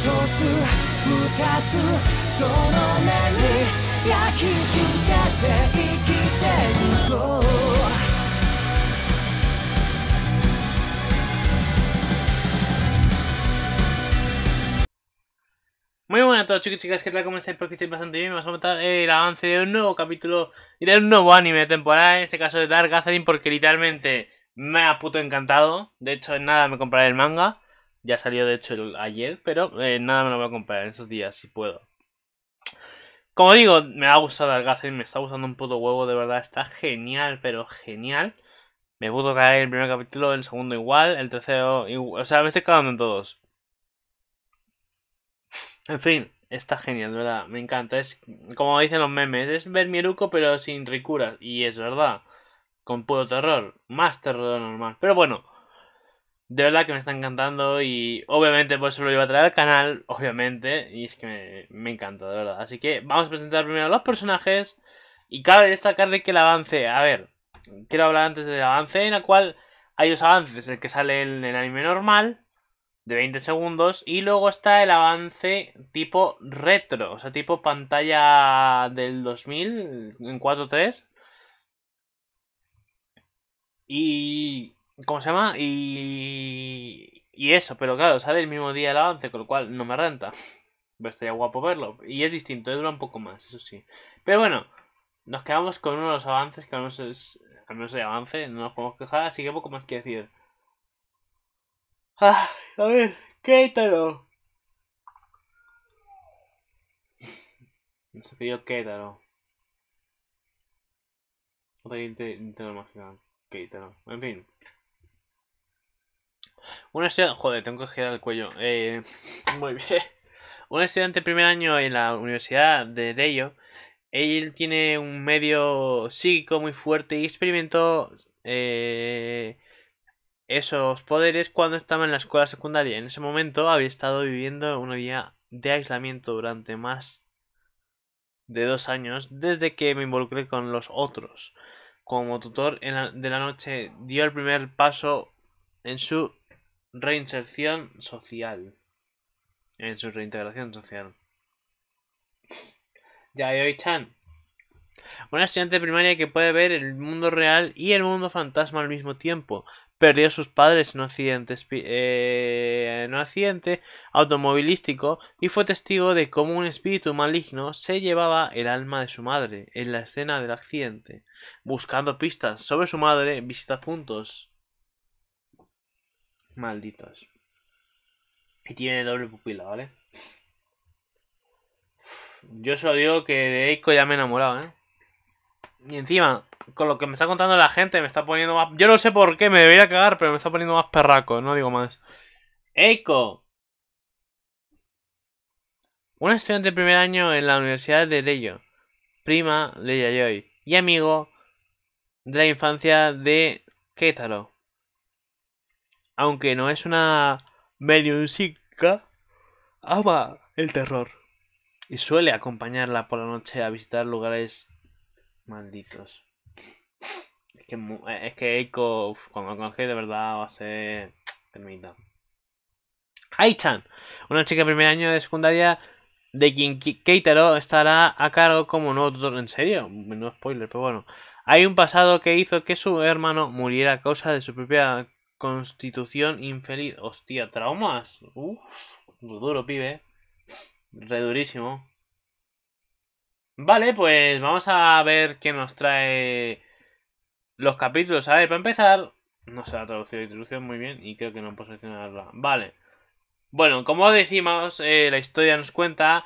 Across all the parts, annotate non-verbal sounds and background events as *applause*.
Muy buenas a todos chicos y chicas, ¿qué tal? ¿Cómo estáis? Espero que estéis bastante bien. Vamos a contar eh, el avance de un nuevo capítulo y de un nuevo anime de temporada, en este caso de Dark Gathering, porque literalmente me ha puto encantado. De hecho, en nada me compraré el manga. Ya salió de hecho el, ayer, pero eh, nada me lo voy a comprar en esos días si puedo. Como digo, me ha gustado el y me está gustando un puto huevo, de verdad, está genial, pero genial. Me pudo caer el primer capítulo, el segundo igual, el tercero igual, o sea, me estoy cagando en todos. En fin, está genial, de verdad, me encanta. Es como dicen los memes, es ver pero sin ricuras, y es verdad, con puro terror, más terror normal. Pero bueno, de verdad que me está encantando y obviamente por eso lo iba a traer al canal, obviamente, y es que me, encanta, de verdad. Así que vamos a presentar primero a los personajes y cabe destacar de que el avance, a ver, quiero hablar antes del avance en el cual hay dos avances, el que sale en el anime normal de 20 segundos y luego está el avance tipo retro, o sea, tipo pantalla del 2000 en 4.3. Y ¿Cómo se llama? Y. Y eso, pero claro, sale el mismo día el avance, con lo cual no me renta. Pero estaría guapo verlo. Y es distinto, eh, dura un poco más, eso sí. Pero bueno, nos quedamos con uno de los avances que al menos es. Al menos avance, no nos podemos quejar, así que poco más que decir. Ah, a ver, Keitaro. *laughs* Nos pidió Keitaro. Otra gente imaginar Kétaro, En fin. Un estudiante... Joder, tengo que girar el cuello. Eh, *laughs* muy bien. Un estudiante de primer año en la Universidad de Leyo. Él tiene un medio psíquico muy fuerte y experimentó eh, esos poderes cuando estaba en la escuela secundaria. En ese momento había estado viviendo una vida de aislamiento durante más de dos años desde que me involucré con los otros. Como tutor en de la noche dio el primer paso en su reinserción social. En su reintegración social. Ya hoy Chan. Una estudiante primaria que puede ver el mundo real y el mundo fantasma al mismo tiempo. Perdió a sus padres en un accidente, en eh, un accidente automovilístico y fue testigo de cómo un espíritu maligno se llevaba el alma de su madre en la escena del accidente. Buscando pistas sobre su madre, visita puntos Malditos. Y tiene doble pupila, ¿vale? Yo solo digo que de Eiko ya me he enamorado, ¿eh? Y encima, con lo que me está contando la gente, me está poniendo más... Yo no sé por qué, me debería cagar, pero me está poniendo más perraco, no digo más. Eiko. Un estudiante de primer año en la Universidad de Leyo. Prima de Yayoi. Y amigo de la infancia de Kétaro aunque no es una menusica, ama el terror y suele acompañarla por la noche a visitar lugares malditos. Es que, eh, es que Eiko, cuando lo de verdad, va a ser termita. Aichan, una chica de primer año de secundaria de quien Keitaro estará a cargo como nuevo tutor. ¿En serio? No spoiler, pero bueno. Hay un pasado que hizo que su hermano muriera a causa de su propia Constitución infeliz. Hostia, traumas. Uf, duro, pibe. redurísimo. Vale, pues vamos a ver qué nos trae los capítulos. A ver, para empezar, no se ha traducido la introducción muy bien y creo que no puedo seleccionarla. Vale. Bueno, como decimos, eh, la historia nos cuenta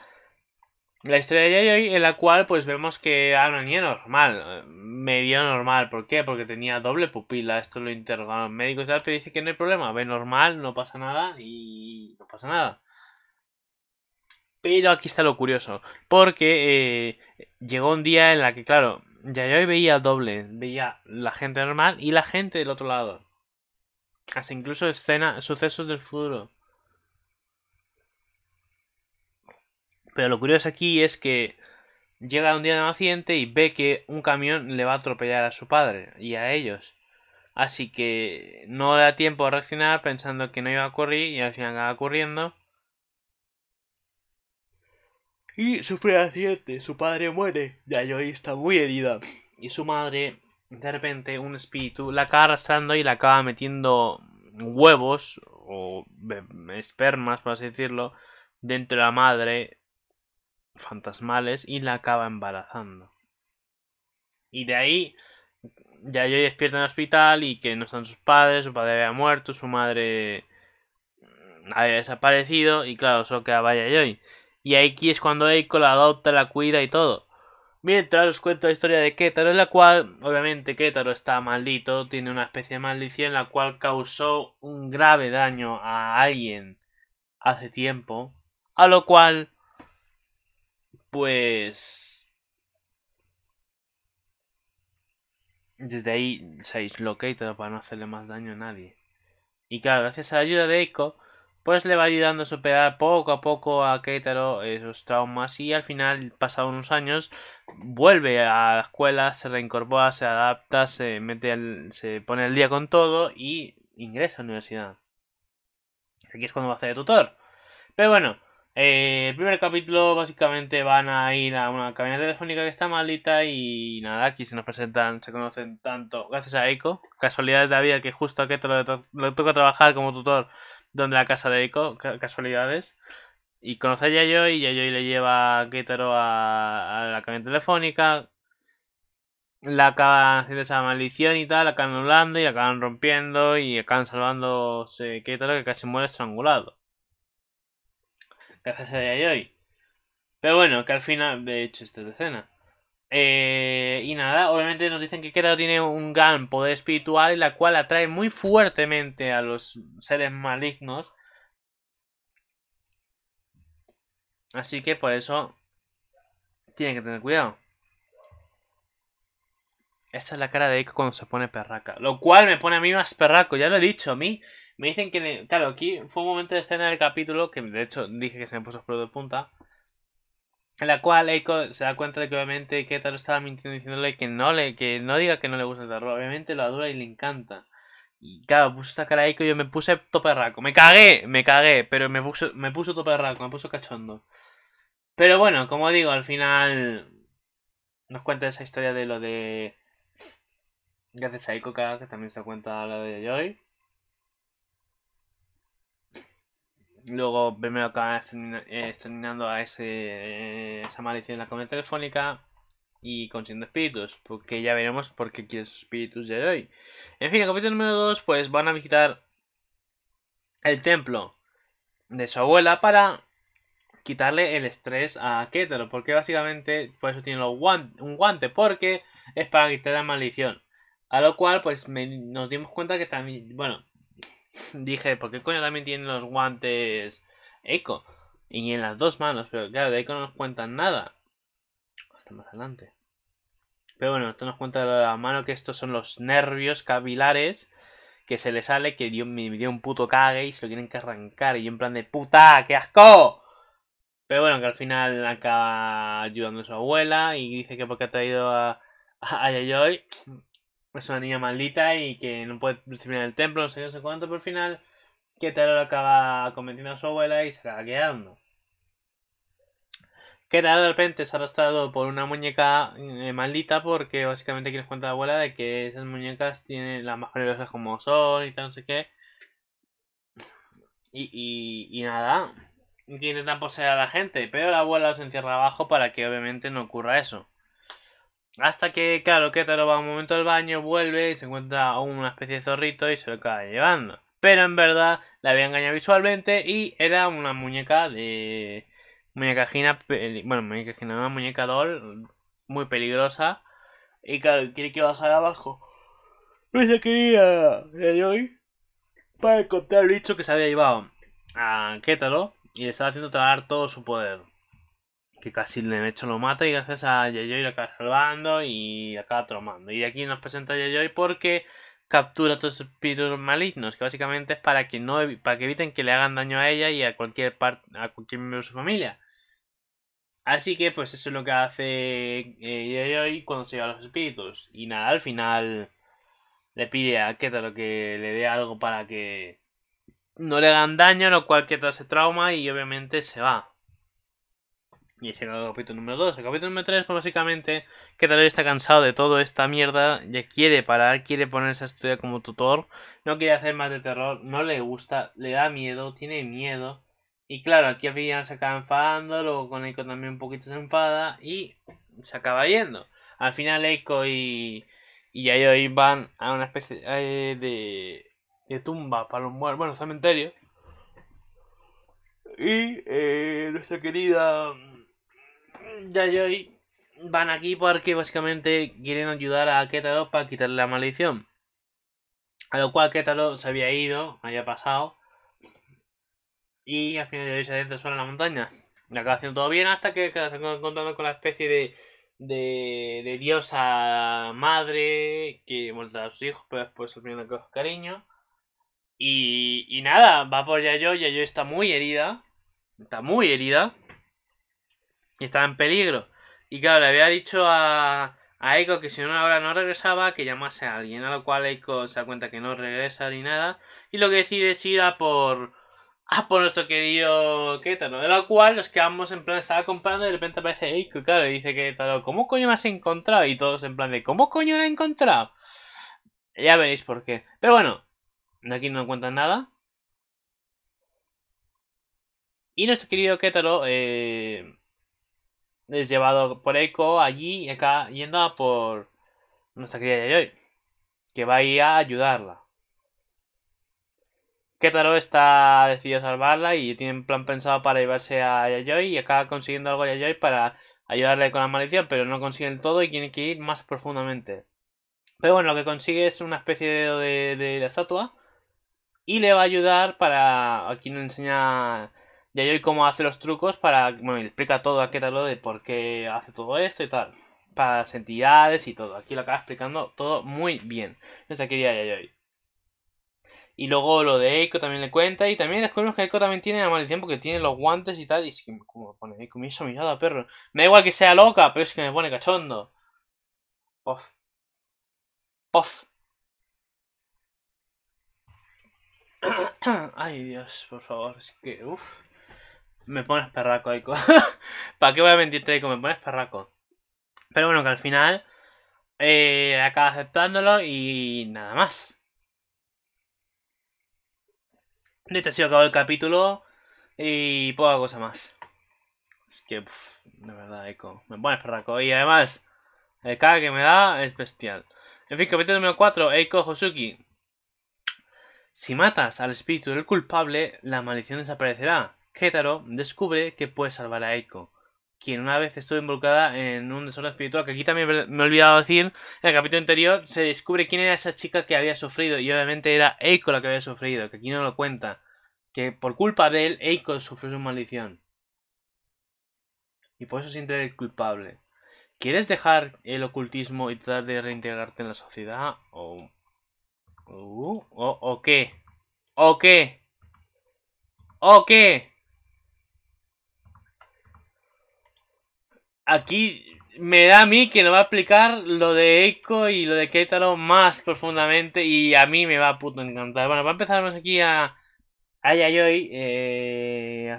la historia de Yayoi en la cual pues vemos que era una niña normal, medio normal. ¿Por qué? Porque tenía doble pupila. Esto lo interrogaron médicos. tal, pero dice que no hay problema. Ve normal, no pasa nada y no pasa nada. Pero aquí está lo curioso. Porque eh, llegó un día en la que, claro, Yayoi veía doble. Veía la gente normal y la gente del otro lado. Hasta incluso escenas, sucesos del futuro. Pero lo curioso aquí es que llega un día de un accidente y ve que un camión le va a atropellar a su padre y a ellos. Así que no da tiempo a reaccionar pensando que no iba a ocurrir y al final acaba corriendo. Y sufre el accidente, su padre muere, yo está muy herida. Y su madre, de repente, un espíritu la acaba arrastrando y la acaba metiendo huevos o espermas, por así decirlo, dentro de la madre fantasmales y la acaba embarazando. Y de ahí, ya Yayoi despierta en el hospital y que no están sus padres, su padre había muerto, su madre mm, había desaparecido y claro, solo Vaya Joy. Y aquí es cuando Eiko la adopta, la cuida y todo. Mientras os cuento la historia de Kétaro. en la cual, obviamente, Kétaro está maldito, tiene una especie de maldición, la cual causó un grave daño a alguien hace tiempo, a lo cual pues desde ahí se todo para no hacerle más daño a nadie. Y claro, gracias a la ayuda de Echo, pues le va ayudando a superar poco a poco a Keitaro esos traumas y al final, pasado unos años, vuelve a la escuela, se reincorpora, se adapta, se mete se pone al día con todo y ingresa a la universidad. Aquí es cuando va a ser de tutor. Pero bueno, eh, el primer capítulo básicamente van a ir a una cabina telefónica que está maldita y nada, aquí se nos presentan, se conocen tanto gracias a Eiko, casualidades de la vida que justo a Keto le, toca trabajar como tutor donde la casa de Eiko, casualidades. Y conoce a Yayoi, Yayoi le lleva a Ketaro a, la cabina telefónica, la acaban haciendo esa maldición y tal, la acaban anulando y acaban rompiendo y acaban salvándose Ketaro que casi muere estrangulado gracias a hoy. Pero bueno, que al final De hecho esta escena. Eh, y nada, obviamente nos dicen que Ketaro tiene un gran poder espiritual, Y la cual atrae muy fuertemente a los seres malignos. Así que por eso tienen que tener cuidado. Esta es la cara de Eiko cuando se pone perraca. Lo cual me pone a mí más perraco, ya lo he dicho. A mí me dicen que, claro, aquí fue un momento de escena del capítulo, que de hecho dije que se me puso el de punta, en la cual Eiko se da cuenta de que obviamente Ketaro estaba mintiendo diciéndole que no le que no diga que no le gusta el terror, obviamente lo adora y le encanta. Y claro, puso esta cara a Eiko y yo me puse tope raco. Me cagué, me cagué, pero me puso, me puso tope raco, me puso cachondo. Pero bueno, como digo, al final nos cuenta esa historia de lo de... Gracias a Eiko, que también se cuenta lo de Joy. Luego primero acaba eh, exterminando a ese, eh, esa maldición en la comida telefónica y consiguiendo espíritus, porque ya veremos por qué quiere sus espíritus de hoy. En fin, el capítulo número 2, pues van a visitar el templo de su abuela para quitarle el estrés a Ketero porque básicamente por eso tiene un guante, porque es para quitar la maldición. A lo cual, pues nos dimos cuenta que también, bueno, dije, ¿por qué coño también tiene los guantes Echo? Y en las dos manos, pero claro, de Echo no nos cuentan nada. Hasta más adelante. Pero bueno, esto nos cuenta de la mano que estos son los nervios capilares que se le sale, que dio, me dio un puto cague y se lo tienen que arrancar. Y yo en plan de puta, qué asco. Pero bueno, que al final acaba ayudando a su abuela y dice que porque ha traído a, a, es una niña maldita y que no puede terminar el templo, no sé, no sé cuánto, pero al final, que lo acaba convenciendo a su abuela y se acaba quedando. Que de repente es arrastrado por una muñeca eh, maldita porque básicamente quieres cuenta la abuela de que esas muñecas tienen las más peligrosas como son y tal, no sé qué. Y, nada, y nada, intentan poseer a la gente, pero la abuela los encierra abajo para que obviamente no ocurra eso. Hasta que, claro, Kétaro va un momento al baño, vuelve y se encuentra una especie de zorrito y se lo acaba llevando. Pero en verdad la había engañado visualmente y era una muñeca de. Muñeca gina. Bueno, muñeca gina, una muñeca doll muy peligrosa. Y claro, quiere que bajar abajo. No se quería. hoy para encontrar el bicho que se había llevado a Kétaro y le estaba haciendo tragar todo su poder que casi hecho lo mata y gracias a Yayoi lo acaba salvando y acaba tromando. Y aquí nos presenta a porque captura a todos esos espíritus malignos, que básicamente es para que no para eviten que le hagan daño a ella y a cualquier parte a cualquier miembro de su familia. Así que pues eso es lo que hace eh, Yeyoy cuando se lleva a los espíritus. Y nada, al final le pide a Ketaro que le dé algo para que no le hagan daño, lo cual Ketaro se trauma y obviamente se va. Y ese era el capítulo número 2. El capítulo número 3, pues básicamente, que tal está cansado de toda esta mierda, ya quiere parar, quiere ponerse a estudiar como tutor, no quiere hacer más de terror, no le gusta, le da miedo, tiene miedo. Y claro, aquí al final se acaba enfadando, luego con Eiko también un poquito se enfada y se acaba yendo. Al final Eiko y, y ahí van a una especie eh, de, de tumba para los muertos, bueno, cementerio. Y eh, nuestra querida Yayoi van aquí porque básicamente quieren ayudar a Ketaro para quitarle la maldición. A lo cual Ketaro se había ido, había pasado. Y al final Yayoi se adentra sola en la montaña. Y acaba haciendo todo bien hasta que se encontrando con la especie de, de, diosa madre que muerta a sus hijos, pero después al final cariño. Y, nada, va por Yayoi. Yayoi está muy herida. Está muy herida y estaba en peligro. Y claro, le había dicho a, a Eiko que si no, una no regresaba, que llamase a alguien, a lo cual Eiko se da cuenta que no regresa ni nada, y lo que decide es ir a por, a por nuestro querido Ketaro, de lo cual los que ambos en plan, estaba comprando y de repente aparece Eiko, claro, y dice Ketaro, ¿cómo coño me has encontrado? Y todos en plan de, ¿cómo coño lo he encontrado? Ya veréis por qué. Pero bueno, de aquí no cuentan nada. Y nuestro querido Ketaro, eh es llevado por Eiko allí y acá yendo a por nuestra querida Yayoi, que va a ir a ayudarla. Ketaro está decidido a salvarla y tiene un plan pensado para llevarse a Yayoi y acaba consiguiendo algo a Yayoi para ayudarle con la maldición, pero no consigue todo y tiene que ir más profundamente. Pero bueno, lo que consigue es una especie de, la estatua y le va a ayudar para... Aquí nos enseña Yayoi cómo hace los trucos para. Bueno, y explica todo a qué tal lo de por qué hace todo esto y tal. Para las entidades y todo. Aquí lo acaba explicando todo muy bien. Entonces quería diría Yayoi. Y luego lo de Eiko también le cuenta. Y también descubrimos que Eiko también tiene la maldición porque tiene los guantes y tal. Y es que, como pone Eiko, me hizo mirada, perro. Me da igual que sea loca, pero es que me pone cachondo. puff puff *coughs* Ay, Dios, por favor. Es que, uff. Me pones perraco, Eiko *laughs* ¿Para qué voy a mentirte, Eiko? Me pones perraco. Pero bueno, que al final eh, acaba aceptándolo y nada más. De hecho, sido acabado el capítulo y poca cosa más. Es que, de verdad, Eiko me pones perraco. Y además, el cara que me da es bestial. En fin, capítulo número 4, Eiko Hosuki. Si matas al espíritu del culpable, la maldición desaparecerá hétaro descubre que puede salvar a Eiko, quien una vez estuvo involucrada en un desorden espiritual, que aquí también me he olvidado decir, en el capítulo anterior se descubre quién era esa chica que había sufrido, y obviamente era Eiko la que había sufrido, que aquí no lo cuenta, que por culpa de él Eiko sufrió su maldición. Y por eso siente culpable. ¿Quieres dejar el ocultismo y tratar de reintegrarte en la sociedad? ¿O, o, o qué? ¿O qué? ¿O qué? aquí me da a mí que lo va a aplicar lo de eco y lo de Kétaro más profundamente y a mí me va a puto encantar. Bueno, va a empezarnos aquí a, a Yayoi eh,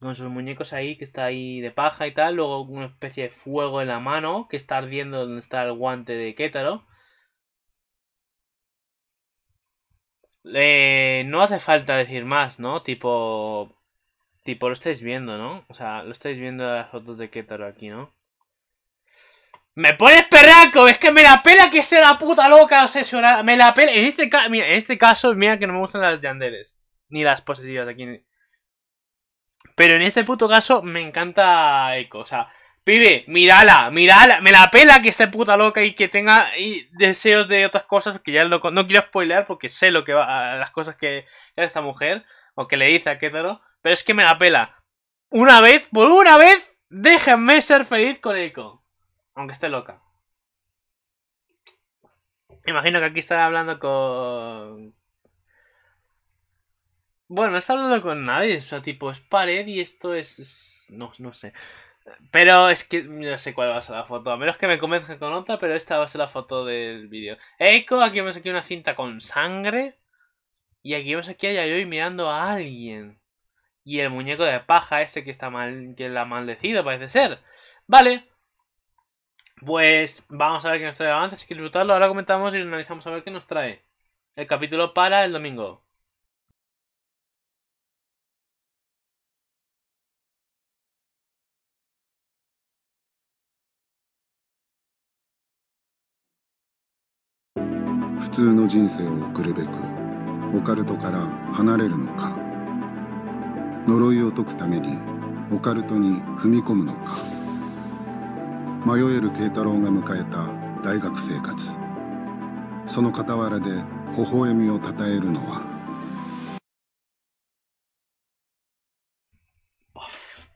con sus muñecos ahí, que está ahí de paja y tal. Luego una especie de fuego en la mano que está ardiendo donde está el guante de Kétaro. Eh, no hace falta decir más, ¿no? Tipo, Tipo, lo estáis viendo, ¿no? O sea, lo estáis viendo las fotos de Ketaro aquí, ¿no? ¡Me pones perraco! ¡Es que me la pela que sea la puta loca obsesionada! ¡Me la pela! En este, en este caso, mira que no me gustan las yandeles. Ni las posesivas aquí. Pero en este puto caso, me encanta Echo. O sea, pibe, mírala, mírala. Me la pela que sea puta loca y que tenga deseos de otras cosas. Que ya no quiero spoilear porque sé lo que va, las cosas que hace esta mujer. O que le dice a Ketaro. Pero es que me la pela. Una vez, por una vez, déjenme ser feliz con Eiko. Aunque esté loca. Imagino que aquí estará hablando con... Bueno, no está hablando con nadie. O sea, tipo, es pared y esto es... No, no sé. Pero es que no sé cuál va a ser la foto. A menos que me convenza con otra, pero esta va a ser la foto del vídeo. Eiko, aquí vemos aquí una cinta con sangre. Y aquí vemos aquí a Yayoi mirando a alguien. Y el muñeco de paja este que está mal, que la ha maldecido, parece ser. Vale. Pues vamos a ver qué nos trae el avance, así que disfrutarlo. Ahora comentamos y analizamos a ver qué nos trae. El capítulo para el domingo. 呪いを解くためにオカルトに踏み込むのか迷える慶太郎が迎えた大学生活その傍らで微笑みをたたえるのは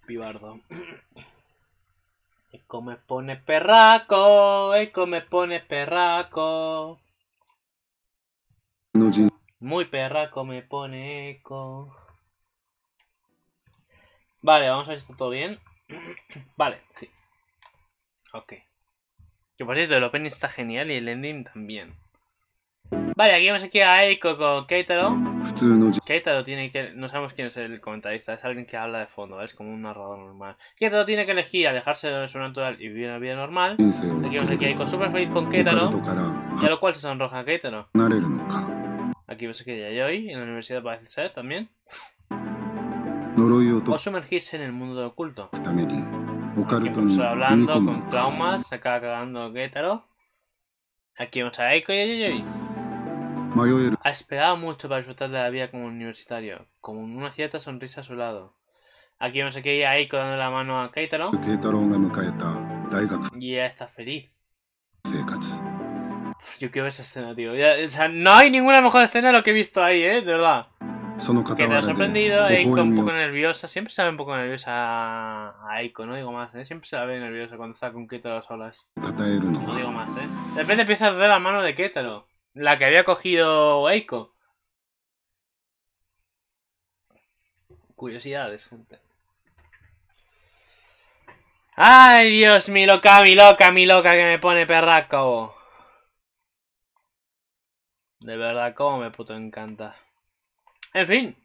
ピバルド Eco me pone perraco, eco me pone perraco. Muy perraco me pone eco. Vale, vamos a ver si está todo bien. *clears throat* vale, sí. Ok. Que por cierto, el open está genial y el ending también. Vale, aquí vemos aquí a Eiko con Keitaro. Keitaro tiene que... No sabemos quién es el comentarista, es alguien que habla de fondo, ¿vale? es como un narrador normal. Keitaro tiene que elegir alejarse de su natural y vivir una vida normal. Aquí vamos aquí a Eiko super feliz con Keitaro, y a lo cual se sonroja Keitaro. Aquí vemos aquí a Yayoi, en la universidad parece ser también sumergirse en el mundo oculto. Que empezó hablando con traumas, se acaba cagando Getaro. Aquí vamos a Eiko y Ha esperado mucho para disfrutar de la vida como universitario, con una cierta sonrisa a su lado. Aquí vemos a Eiko dando la mano a Keitaro. Y ya está feliz. Yo quiero esa escena, tío. Ya, o sea, no hay ninguna mejor escena de lo que he visto ahí, ¿eh? De verdad. Que sorprendido, ha sorprendido, Eiko un poco nerviosa. Siempre se ve un poco nerviosa a Eiko, no digo más, ¿eh? Siempre se la ve nerviosa cuando está con Ketaro solas. No digo más, ¿eh? De repente empieza a ver la mano de Ketaro, la que había cogido Eiko. Curiosidades, gente. ¡Ay, Dios! Mi loca, mi loca, mi loca que me pone perraco. De verdad, cómo me puto encanta. En fin,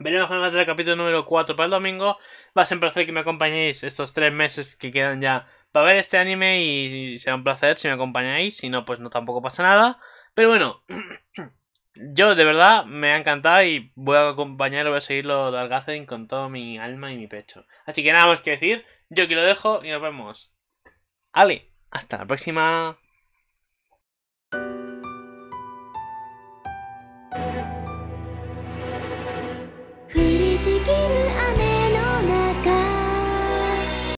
veremos con el capítulo número 4 para el domingo. Va a ser un placer que me acompañéis estos tres meses que quedan ya para ver este anime y será un placer si me acompañáis. Si no, pues no tampoco pasa nada. Pero bueno, *clears throat* yo de verdad me ha encantado y voy a acompañarlo, voy a seguirlo de Algazen con todo mi alma y mi pecho. Así que nada más que decir, yo aquí lo dejo y nos vemos. Ale, hasta la próxima. Dina.